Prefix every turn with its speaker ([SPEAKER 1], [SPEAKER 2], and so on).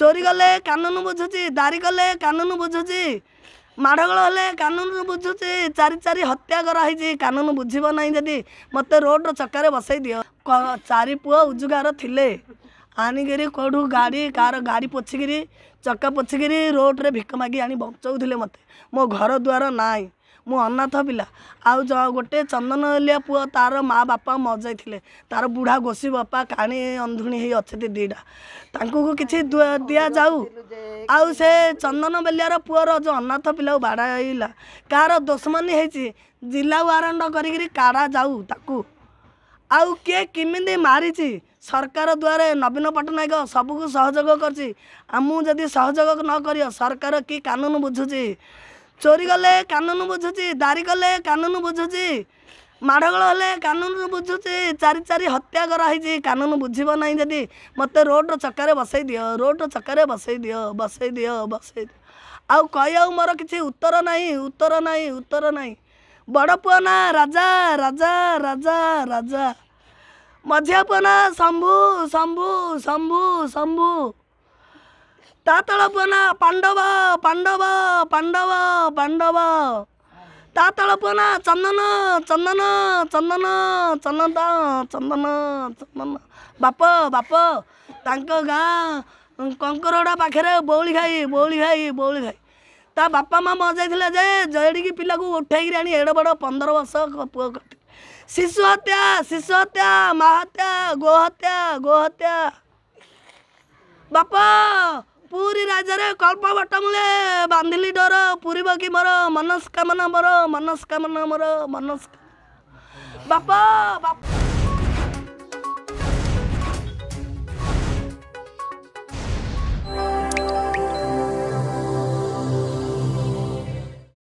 [SPEAKER 1] ଚୋରି କଲେ କାନୁନୁ ବୁଝୁଛି ଦାରି କଲେ କାନୁନୁ ବୁଝୁଛି ମାଡ଼ଗୋଳ ହେଲେ କାନୁନୁ ବୁଝୁଛି ଚାରି ଚାରି ହତ୍ୟା କରାହେଇଛି କାନୁନୁ ବୁଝିବ ନାହିଁ ଯଦି ମୋତେ ରୋଡ଼ର ଚକାରେ ବସେଇ ଦିଅ ଚାରି ପୁଅ ଉଜୁଗାର ଥିଲେ ଆଣିକିରି କେଉଁଠୁ ଗାଡ଼ି କାହାର ଗାଡ଼ି ପୋଛିକିରି ଚକା ପୋଛିକିରି ରୋଡ଼ରେ ଭିକ ମାଗି ଆଣି ବଞ୍ଚଉଥିଲେ ମୋତେ ମୋ ଘର ଦ୍ୱାର ନାହିଁ ମୁଁ ଅନାଥ ପିଲା ଆଉ ଯ ଗୋଟେ ଚନ୍ଦନ ଲିଆ ପୁଅ ତାର ମା ବାପା ମଜାଇ ଥିଲେ ତାର ବୁଢ଼ା ଗୋଷୀ ବାପା କାଣି ଅନ୍ଧୁଣୀ ହେଇ ଅଛନ୍ତି ଦୁଇଟା ତାଙ୍କୁ କିଛି ଦିଆଯାଉ ଆଉ ସେ ଚନ୍ଦନ ବେଲିଆର ପୁଅର ଯେଉଁ ଅନାଥ ପିଲାକୁ ବାଡ଼ା ହେଇଲା କାହାର ଦୋଷମାନି ହେଇଛି ଜିଲ୍ଲାକୁ ଆରଣ୍ଡ କରିକିରି କାଢ଼ା ଯାଉ ତାକୁ ଆଉ କିଏ କେମିତି ମାରିଛି ସରକାର ଦ୍ୱାରା ନବୀନ ପଟ୍ଟନାୟକ ସବୁକୁ ସହଯୋଗ କରିଛି ଆଉ ମୁଁ ଯଦି ସହଯୋଗ ନ କରିବ ସରକାର କି କାନୁନ ବୁଝୁଛି ଚୋରି କଲେ କାନୁନୁ ବୁଝୁଛି ଦାରି କଲେ କାନୁନୁ ବୁଝୁଛି ମାଡ଼ଗୋଳ ହେଲେ କାନୁନୁ ବୁଝୁଛି ଚାରି ଚାରି ହତ୍ୟା କରାହେଇଛି କାନୁନୁ ବୁଝିବ ନାହିଁ ଯଦି ମୋତେ ରୋଡ଼ର ଚକାରେ ବସେଇ ଦିଅ ରୋଡ଼ର ଚକାରେ ବସେଇ ଦିଅ ବସେଇ ଦିଅ ବସେଇ ଦିଅ ଆଉ କହିବାକୁ ମୋର କିଛି ଉତ୍ତର ନାହିଁ ଉତ୍ତର ନାହିଁ ଉତ୍ତର ନାହିଁ ବଡ଼ ପୁଅ ନା ରାଜା ରାଜା ରାଜା ରାଜା ମଝିଆ ପୁଅ ନା ଶମ୍ଭୁ ଶମ୍ଭୁ ଶମ୍ଭୁ ଶମ୍ଭୁ ତା ତଳପୁଅ ନା ପାଣ୍ଡବ ପାଣ୍ଡବ ପାଣ୍ଡବ ପାଣ୍ଡବ ତା ତଳପୁଅ ନା ଚନ୍ଦନ ଚନ୍ଦନ ଚନ୍ଦନ ଚନ୍ଦନ ଚନ୍ଦନ ଚନ୍ଦନ ବାପ ବାପ ତାଙ୍କ ଗାଁ କଙ୍କରଡ଼ା ପାଖରେ ବଉଳି ଖାଇ ବଉଳି ଖାଇ ବଉଳି ଖାଇ ତା ବାପା ମା ମଜାଇଥିଲେ ଯେ ଜୟଡ଼ିକି ପିଲାକୁ ଉଠାଇକିରି ଆଣି ଏଡ଼ ବଡ଼ ପନ୍ଦର ବର୍ଷ ପୁଅ କରିଥିଲେ ଶିଶୁ ହତ୍ୟା ଶିଶୁ ହତ୍ୟା ମା ହତ୍ୟା ଗୋ ହତ୍ୟା ଗୋ ହତ୍ୟା ବାପା ସାହାଯ୍ୟରେ କଳ୍ପବଟମୂଳେ ବାନ୍ଧିଲି ଡର ପୁରିବ କି ମୋର ମନସ୍କାମନା ମୋର ମନସ୍କାମନା ମୋର ମନସ୍କା ବାପା ବାପା